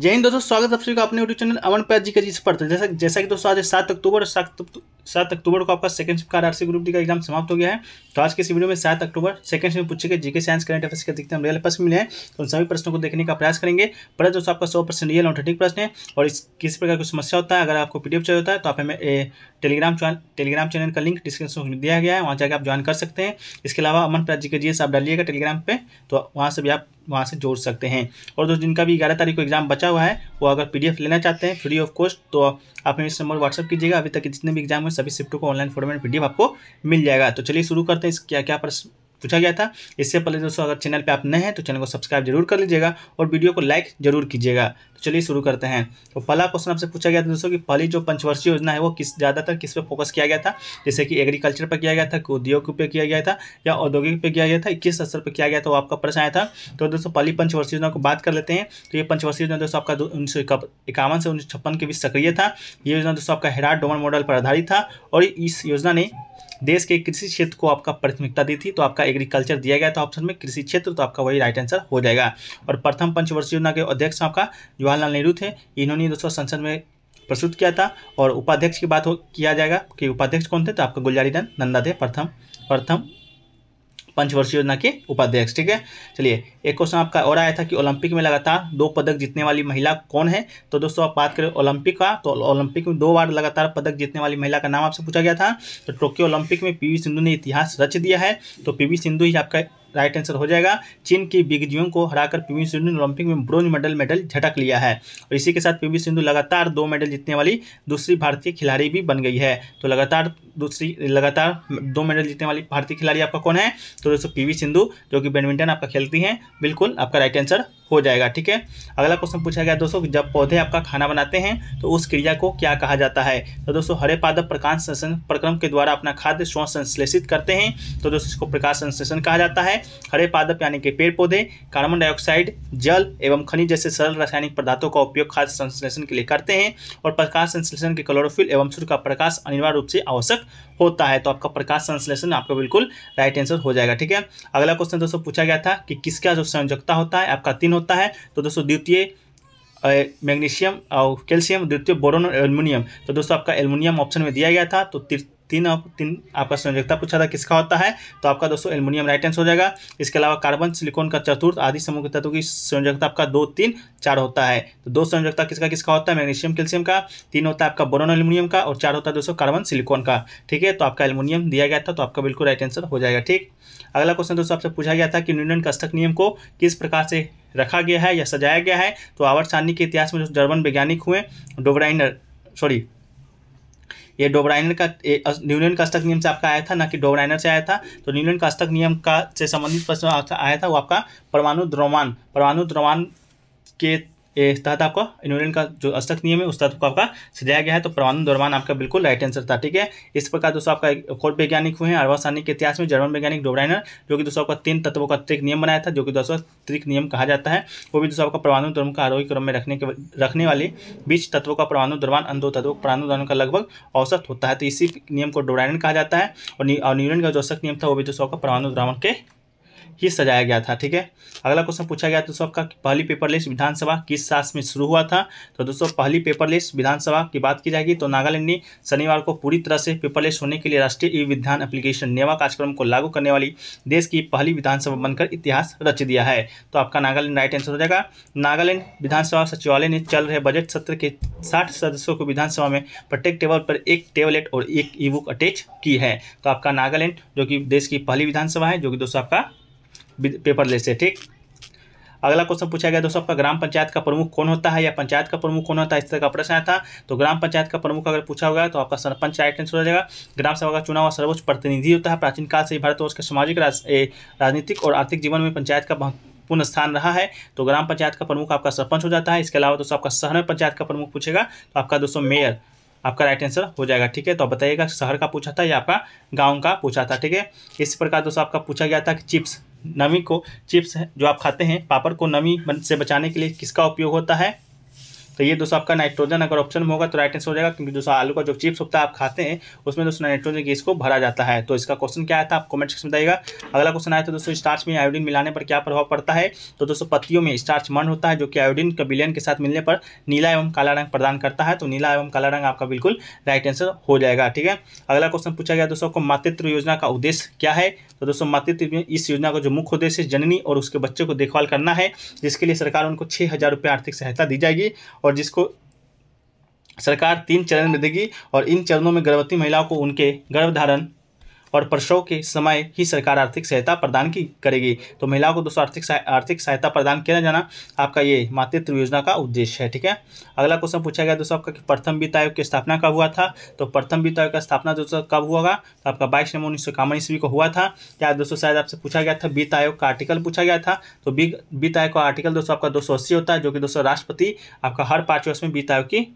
जय हिंद दोस्तों स्वागत आप सभी का अपने यूट्यूब चैनल अमन पैदी का के जी पर जैसा जैसा कि दोस्तों आज सात अक्टूबर सात सात अक्टूबर को आपका सेकंड शिफ्ट का सी ग्रुप डी का एग्जाम समाप्त हो गया है तो आज के इस वीडियो में सात अक्टूबर सेकंड शिफ्ट पूछे गए जीके साइंस करंट अफेयर्स के अधिकतम हम रियल प्रश्न मिले हैं तो उन सभी प्रश्नों को देखने का प्रयास करेंगे पर दोस्तों आपका सौ परसेंट रियल ऑथेंटिक प्रश्न है और इस किसी प्रकार की समस्या होता है अगर आपको पी चाहिए होता है तो आप हमें टेलीग्राम टेलीग्राम चैनल का लिंक डिस्क्रिप्शन में दिया गया है वहाँ जाकर आप ज्वाइन कर सकते हैं इसके अलावा अमन प्राज जी के जी आप डालिएगा टेलीग्राम पर तो वहाँ से भी आप वहाँ से जोड़ सकते हैं और दोस्तों जिनका भी ग्यारह तारीख को एग्जाम बचा हुआ है वो अगर पी लेना चाहते हैं फ्री ऑफ कॉस्ट तो आप हमें इस नंबर व्हाट्सअप कीजिएगा अभी तक जितने भी एग्जाम हुए सभी शिफ्टों को ऑनलाइन फॉर्मेट पीडीएफ आपको मिल जाएगा तो चलिए शुरू करते हैं इस क्या क्या प्रश्न पूछा गया था इससे पहले दोस्तों अगर चैनल पे आप नए हैं तो चैनल को सब्सक्राइब जरूर कर लीजिएगा और वीडियो को लाइक जरूर कीजिएगा चलिए शुरू करते हैं तो पहला क्वेश्चन आपसे पूछा गया था दोस्तों कि पहली जो पंचवर्षीय योजना है वो किस ज़्यादातर किस पे फोकस किया गया था जैसे कि एग्रीकल्चर पर किया गया था उद्योग पे किया गया था या औद्योगिक पे किया गया था किस स्तर पर किया गया था वो आपका प्रश्न आया था तो दोस्तों पहली पंचवर्षीय योजना को बात कर लेते हैं तो ये पंचवर्षीय योजना दोस्तों आपका उन्नीस इक्यावन से उन्नीस के बीच सक्रिय था ये योजना दोस्तों आपका हेराट डोमन मॉडल पर आधारित था और इस योजना ने देश के कृषि क्षेत्र को आपका प्राथमिकता दी थी तो आपका एग्रीकल्चर दिया गया था ऑप्शन में कृषि क्षेत्र तो आपका वही राइट आंसर हो जाएगा और प्रथम पंचवर्षीय योजना के अध्यक्ष आपका जो जवाहरलाल नेहरू थे इन्होंने दोस्तों संसद में प्रस्तुत किया था और उपाध्यक्ष की बात हो किया जाएगा कि उपाध्यक्ष कौन थे तो आपका गुलजारीदान नंदा थे प्रथम प्रथम पंचवर्षीय योजना के उपाध्यक्ष ठीक है चलिए एक क्वेश्चन आपका और आया था कि ओलंपिक में लगातार दो पदक जीतने वाली महिला कौन है तो दोस्तों आप बात करें ओलंपिक का तो ओलंपिक में दो बार लगातार पदक जीतने वाली महिला का नाम आपसे पूछा गया था तो टोक्यो ओलंपिक में पीवी सिंधु ने इतिहास रच दिया है तो पीवी सिंधु ही आपका राइट आंसर हो जाएगा चीन की बिगजियों को हराकर पीवी सिंधु ने ओलंपिक में ब्रोंज मेडल मेडल झटक लिया है और इसी के साथ पीवी सिंधु लगातार दो मेडल जीतने वाली दूसरी भारतीय खिलाड़ी भी बन गई है तो लगातार दूसरी लगातार दो मेडल जीतने वाली भारतीय खिलाड़ी आपका कौन है तो दोस्तों पी सिंधु जो कि बैडमिंटन आपका खेलती हैं बिल्कुल आपका राइट आंसर हो जाएगा ठीक है अगला क्वेश्चन पूछा गया दोस्तों जब पौधे आपका खाना बनाते हैं तो उस क्रिया को क्या कहा जाता है तो दोस्तों हरे पादप प्रकाश संश्लेषण प्रक्रम के द्वारा अपना खाद्य स्व संश्लेषित करते हैं तो दोस्तों इसको प्रकाश संश्लेषण कहा जाता है हरे पादप यानी कि पेड़ पौधे कार्बन डाइऑक्साइड जल एवं खनिज जैसे सरल रासायनिक पदार्थों का उपयोग खाद्य संश्लेषण के लिए करते हैं और प्रकाश संश्लेषण के क्लोरोफिल एवं सूर्य का प्रकाश अनिवार्य रूप से आवश्यक होता है तो आपका प्रकाश संश्लेषण आपका बिल्कुल राइट आंसर हो जाएगा ठीक है अगला क्वेश्चन दोस्तों पूछा गया था कि किसका जो संयोजकता होता है आपका तीन होता है तो दोस्तों द्वितीय मैग्नीशियम और कैल्शियम द्वितीय बोरोन और एल्युमिनियम तो दोस्तों आपका एल्युमिनियम ऑप्शन में दिया गया था तो तीन आप तीन आपका संयोजकता पूछा था किसका होता है तो आपका दोस्तों एल्यूमिनियम राइट आंसर हो जाएगा इसके अलावा कार्बन सिलिकॉन का चतुर्थ आदि समूह तत्व की संयोजकता आपका दो तीन चार होता है तो दो संयोजकता किसका किसका होता है मैग्नीशियम कैल्शियम का तीन होता है आपका बोरोन एल्मोनियम का और चार होता है दोस्तों कार्बन सिलिकॉन का ठीक है तो आपका एल्मोनियम दिया गया था तो आपका बिल्कुल राइट आंसर हो जाएगा ठीक अगला क्वेश्चन दोस्तों आपसे पूछा गया था कि न्यूटन कस्तक नियम को किस प्रकार से रखा गया है या सजाया गया है तो आवर सारणी के इतिहास में जो जर्मन वैज्ञानिक हुए डोबराइनर सॉरी ये डोबराइनर का न्यूनन कस्तक नियम से आपका आया था ना कि डोबराइनर से आया था तो न्यूनन कस्तक नियम का से संबंधित प्रश्न आया था वो आपका परमाणु द्रोमान परमाणु द्रोमान के इस तहत आपका इन्वेलन का जो अष्टक नियम है उस तत्व को आपका सजाया गया है तो परमाणु दौरान आपका बिल्कुल राइट आंसर था ठीक है इस प्रकार दोस्तों आपका खोट वैज्ञानिक हुए हैं अरवा सानी के इतिहास में जर्मन वैज्ञानिक डोबराइनर जो कि दोस्तों आपका तीन तत्वों का त्रिक नियम बनाया था जो कि दोस्तों त्रिक नियम कहा जाता है वो भी दोस्तों आपका परमाणु धर्म का आरोही क्रम में रखने के रखने वाले बीच तत्वों का परमाणु दौरान अन दो तत्वों परमाणु दौरान का लगभग औसत होता है तो इसी नियम को डोराइनर कहा जाता है और न्यूरन का जो अशक नियम था वो भी दोस्तों आपका परमाणु द्रावण के ही सजाया गया था ठीक है अगला क्वेश्चन पूछा गया दोस्तों आपका पहली पेपर लिस्ट विधानसभा किस साल में शुरू हुआ था तो दोस्तों पहली पेपर लिस्ट विधानसभा की बात की जाएगी तो नागालैंड ने शनिवार को पूरी तरह से पेपर लिस्ट होने के लिए राष्ट्रीय ई विधान एप्लीकेशन नेवा कार्यक्रम को लागू करने वाली देश की पहली विधानसभा बनकर इतिहास रच दिया है तो आपका नागालैंड राइट आंसर हो जाएगा नागालैंड विधानसभा सचिवालय ने चल रहे बजट सत्र के साठ सदस्यों को विधानसभा में प्रत्येक टेबल पर एक टेबलेट और एक ई बुक अटैच की है तो आपका नागालैंड जो कि देश की पहली विधानसभा है जो कि दोस्तों आपका पेपर लेस से ठीक अगला क्वेश्चन पूछा गया दोस्तों आपका ग्राम पंचायत का प्रमुख कौन होता है या पंचायत का प्रमुख कौन होता है इस तरह का प्रश्न आया था तो ग्राम पंचायत का प्रमुख अगर पूछा होगा तो आपका सरपंच राइट आंसर हो जाएगा ग्राम सभा का चुनाव सर्वोच्च प्रतिनिधि होता है प्राचीन काल से भारतवर्ष के सामाजिक राज, राजनीतिक और आर्थिक जीवन में पंचायत का महत्वपूर्ण स्थान रहा है तो ग्राम पंचायत का प्रमुख आपका सरपंच हो जाता है इसके अलावा दोस्तों आपका शहर में पंचायत का प्रमुख पूछेगा तो आपका दोस्तों मेयर आपका राइट आंसर हो जाएगा ठीक है तो आप बताइएगा शहर का पूछा था या आपका गांव का पूछा था ठीक है इसी प्रकार दोस्तों आपका पूछा गया था कि चिप्स नमी को चिप्स जो आप खाते हैं पापड़ को नमी से बचाने के लिए किसका उपयोग होता है तो ये दोस्तों आपका नाइट्रोजन अगर ऑप्शन में होगा तो राइट आंसर हो जाएगा क्योंकि दोस्तों आलू का जो चिप्स होता है आप खाते हैं उसमें दोस्तों नाइट्रोजन गैस को भरा जाता है तो इसका क्वेश्चन क्या आया था आप कमेंट सेक्शन में बताइएगा अगला क्वेश्चन आया था दोस्तों स्टार्च में आयोडीन मिलाने पर क्या प्रभाव पड़ता है तो दोस्तों पत्तियों में स्टार्च मन होता है जो कि आयोडीन बिलियन के साथ मिलने पर नीला एवं काला रंग प्रदान करता है तो नीला एवं काला रंग आपका बिल्कुल राइट आंसर हो जाएगा ठीक है अगला क्वेश्चन पूछा गया दोस्तों को मातृत्व योजना का उद्देश्य क्या है तो दोस्तों मातृत्व इस योजना का जो मुख्य उद्देश्य जननी और उसके बच्चों को देखभाल करना है जिसके लिए सरकार उनको छः हज़ार रुपये आर्थिक सहायता दी जाएगी और और जिसको सरकार तीन चरण में देगी और इन चरणों में गर्भवती महिलाओं को उनके गर्भधारण और प्रसव के समय ही सरकार आर्थिक सहायता प्रदान की करेगी तो महिलाओं को दोस्तों आर्थिक आर्थिक सहायता प्रदान किया जाना आपका ये मातृत्व योजना का उद्देश्य है ठीक है अगला क्वेश्चन पूछा गया दोस्तों आपका प्रथम वित्त आयोग की स्थापना कब हुआ था तो प्रथम वित्त आयोग का स्थापना दोस्तों कब हुआ तो आपका बाईस नवंबर उन्नीस सौ इक्यावन ईस्वी को हुआ था या दोस्तों शायद आपसे पूछा गया था वित्त आयोग का आर्टिकल पूछा गया था तो वित्त आयोग का आर्टिकल दोस्तों आपका दो होता है जो कि दोस्तों राष्ट्रपति आपका हर पाँच वर्ष में वित्त आयोग की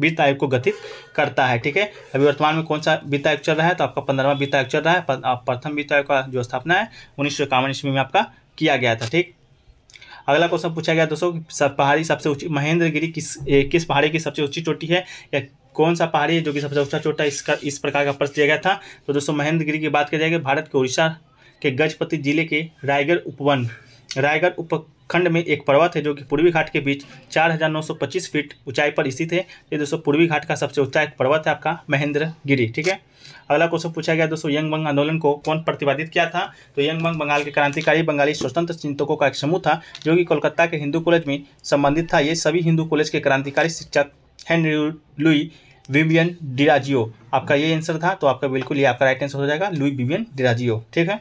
वित्त आयोग को गठित करता है ठीक है अभी वर्तमान में कौन सा वित्त आयोग चल रहा है तो आपका पंद्रहवा वित्त आयोग चल रहा है प्रथम वित्त आयोग का जो स्थापना है उन्नीस सौ इक्यावन ईस्वी में आपका किया गया था ठीक अगला क्वेश्चन पूछा गया दोस्तों सब पहाड़ी सबसे ऊंची महेंद्रगिरी किस किस पहाड़ी की सबसे ऊंची चोटी है या कौन सा पहाड़ी है जो कि सबसे ऊंचा चोटा इसका इस प्रकार का प्रश्न दिया गया था तो दोस्तों महेंद्रगिरी की बात की जाएगी भारत के उड़ीसा के गजपति जिले के रायगढ़ उपवन रायगढ़ उपखंड में एक पर्वत है जो कि पूर्वी घाट के बीच 4,925 फीट ऊंचाई पर स्थित है ये दोस्तों पूर्वी घाट का सबसे ऊंचा एक पर्वत है आपका महेंद्र गिरी ठीक है अगला क्वेश्चन पूछा गया दोस्तों यंग बंग आंदोलन को कौन प्रतिपादित किया था तो यंग बंग बंगाल के क्रांतिकारी बंगाली स्वतंत्र चिंतकों का एक समूह था जो कि कोलकाता के हिंदू कॉलेज में संबंधित था ये सभी हिंदू कॉलेज के क्रांतिकारी शिक्षक हेनरी लुई विवियन डिराजियो आपका ये आंसर था तो आपका बिल्कुल ये आपका राइट आंसर हो जाएगा लुई विवियन डिराजियो ठीक है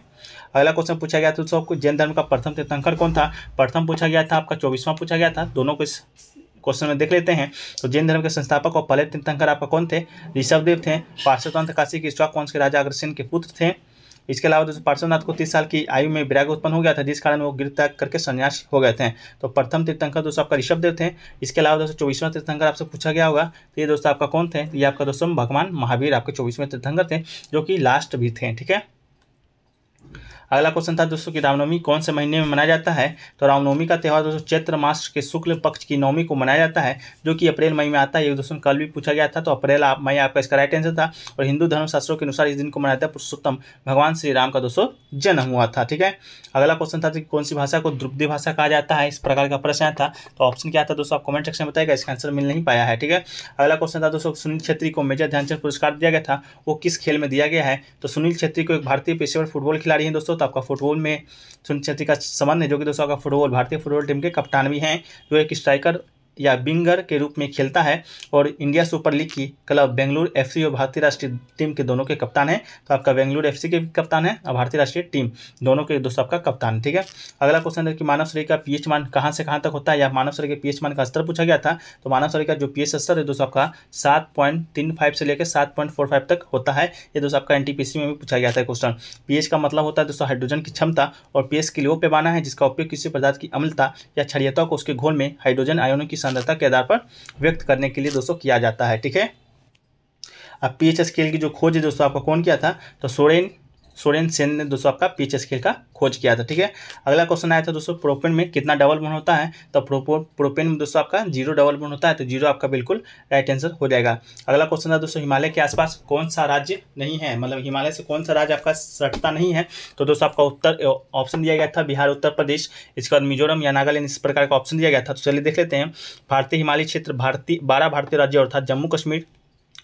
अगला क्वेश्चन पूछा गया था सबको जैन धर्म का प्रथम तीर्थंकर कौन था प्रथम पूछा गया था आपका चौबीसवां पूछा गया था दोनों को क्वेश्चन में देख लेते हैं तो जैन धर्म के संस्थापक और पहले तीर्थंकर आपका कौन थे ऋषभदेव थे पार्श्वतंत्र काशी के स्टॉक वंश के राजा अग्रसेन के पुत्र थे इसके अलावा दोस्तों पार्श्वनाथ को तीस साल की आयु में विराग उत्पन्न हो गया था जिस कारण वो गिर त्याग करके संन्यास हो गए थे तो प्रथम तीर्थंकर दोस्तों आपका ऋषभ देव थे इसके अलावा दोस्तों चौबीसवें तीर्थंकर आपसे पूछा गया होगा तो ये दोस्तों आपका कौन थे ये आपका दोस्तों भगवान महावीर आपके चौबीसवें तीर्थंकर थे जो कि लास्ट भी थे ठीक है अगला क्वेश्चन था दोस्तों कि रामनवमी कौन से महीने में मनाया जाता है तो रामनवमी का त्यौहार दोस्तों चैत्र मास के शुक्ल पक्ष की नवमी को मनाया जाता है जो कि अप्रैल मई में आता है ये दोस्तों कल भी पूछा गया था तो अप्रैल आप मई आपका इसका राइट आंसर था और हिंदू धर्मशास्त्रों के अनुसार इस दिन को मनाया जाता है पुरुषोत्तम भगवान श्री राम का दोस्तों जन्म हुआ था ठीक है अगला क्वेश्चन था कि कौन सी भाषा को द्रुपदी भाषा कहा जाता है इस प्रकार का प्रश्न था तो ऑप्शन क्या था दोस्तों आप कमेंट सेक्शन में बताएगा इसका आंसर मिल नहीं पाया है ठीक है अगला क्वेश्चन था दोस्तों सुनील छेत्री को मेजर ध्यानचंद पुरस्कार दिया गया था वो किस खेल में दिया गया है तो सुनील छेत्री को एक भारतीय पेशेवर फुटबॉल खिलाड़ी हैं दोस्तों दोस्तों आपका फुटबॉल में सुनिश्चित का का है जो कि दोस्तों आपका फुटबॉल भारतीय फुटबॉल टीम के कप्तान भी हैं जो एक स्ट्राइकर या विंगर के रूप में खेलता है और इंडिया सुपर लीग की क्लब बेंगलुरु एफसी और भारतीय राष्ट्रीय टीम के दोनों के कप्तान हैं तो आपका बेंगलुरु एफसी के भी कप्तान है और भारतीय राष्ट्रीय टीम दोनों के दोस्तों आपका कप्तान ठीक है अगला क्वेश्चन है कि मानव शरीर का पीएच मान कहाँ से कहाँ तक होता है या मानव शरीर के पीएच मान का स्तर पूछा गया था तो मानव शरीर का जो पीएच स्तर है दोस्तों आपका सात पॉइंट तीन फाइव से लेकर सात पॉइंट फोर फाइव तक होता है ये दोस्तों आपका एनटीपीसी में भी पूछा गया था क्वेश्चन पीएच का मतलब होता है दोस्तों हाइड्रोजन की क्षमता और एस के लिए वो पैमाना है जिसका उपयोग किसी पदार्थ की अम्लता या क्षरियता को उसके घोल में हाइड्रोजन आयोनों की सांद्रता के आधार पर व्यक्त करने के लिए दोस्तों किया जाता है ठीक है अब पी स्केल की जो खोज है दोस्तों आपका कौन किया था तो सोरेन सोरेन सेन ने दोस्तों आपका पीच स्केल का खोज किया था ठीक है अगला क्वेश्चन आया था दोस्तों प्रोपेन में कितना डबल बोन होता है तो प्रोपेन में दोस्तों आपका जीरो डबल बोन होता है तो जीरो आपका बिल्कुल राइट आंसर हो जाएगा अगला क्वेश्चन था दोस्तों हिमालय के आसपास कौन सा राज्य नहीं है मतलब हिमालय से कौन सा राज्य आपका सटता नहीं है तो दोस्तों आपका उत्तर ऑप्शन दिया गया था बिहार उत्तर प्रदेश इसके बाद मिजोरम या नागालैंड इस प्रकार का ऑप्शन दिया गया था तो चलिए देख लेते हैं भारतीय हिमालय क्षेत्र भारतीय बारह भारतीय राज्य अर्थात जम्मू कश्मीर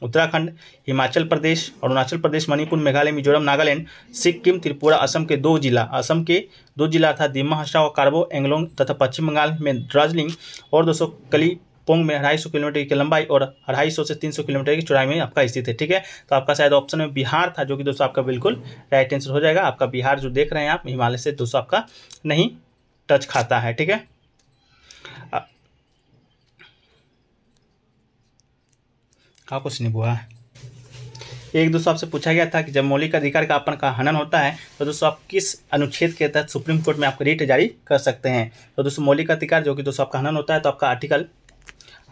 उत्तराखंड हिमाचल प्रदेश अरुणाचल प्रदेश मणिपुर मेघालय मिजोरम नागालैंड सिक्किम त्रिपुरा असम के दो जिला असम के दो जिला था दिमा हसा और कार्बो एंगलोंग तथा पश्चिम बंगाल में दार्जिलिंग और दो कली पोंग में अढ़ाई सौ किलोमीटर की लंबाई और अढ़ाई सौ से तीन सौ किलोमीटर की चौड़ाई में आपका स्थित है ठीक है तो आपका शायद ऑप्शन में बिहार था जो कि दोस्तों आपका बिल्कुल राइट आंसर हो जाएगा आपका बिहार जो देख रहे हैं आप हिमालय से दोस्तों आपका नहीं टच खाता है ठीक है का कुछ हुआ एक दोस्तों आपसे पूछा गया था कि जब मौलिक अधिकार का अपन का हनन होता है तो दोस्तों आप किस अनुच्छेद के तहत सुप्रीम कोर्ट में आपको रिट जारी कर सकते हैं तो दोस्तों मौलिक अधिकार जो कि दोस्तों आपका हनन होता है तो आपका आर्टिकल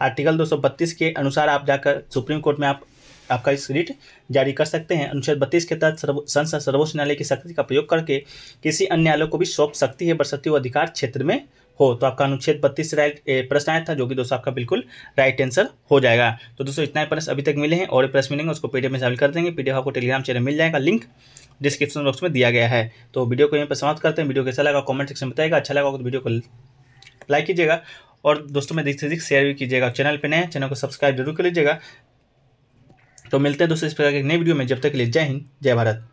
आर्टिकल दो के अनुसार आप जाकर सुप्रीम कोर्ट में आप आपका इस रिट जारी कर सकते हैं अनुच्छेद बत्तीस के तहत संसद सर्वोच्च न्यायालय की शक्ति का प्रयोग करके किसी अन्य न्यायालय को भी सौंप सकती है बरसती हुए अधिकार क्षेत्र में हो तो आपका अनुच्छेद बत्तीस राइट प्रश्न आया था जो कि दोस्तों आपका बिल्कुल राइट आंसर हो जाएगा तो दोस्तों इतना ही प्रश्न अभी तक मिले हैं और प्रश्न मिलेंगे उसको पीडीएफ में शामिल कर देंगे पीडीएफ आपको टेलीग्राम चैनल मिल जाएगा लिंक डिस्क्रिप्शन बॉक्स में दिया गया है तो वीडियो को यहीं पर समाप्त करते हैं वीडियो कैसा लगा कॉमेंट सेक्शन में बताएगा अच्छा लगा तो वीडियो को लाइक कीजिएगा और दोस्तों में अधिक से अधिक शेयर भी कीजिएगा चैनल पर नए चैनल को सब्सक्राइब जरूर कर लीजिएगा तो मिलते हैं दोस्तों इस प्रकार के नई वीडियो में जब तक के लिए जय हिंद जय भारत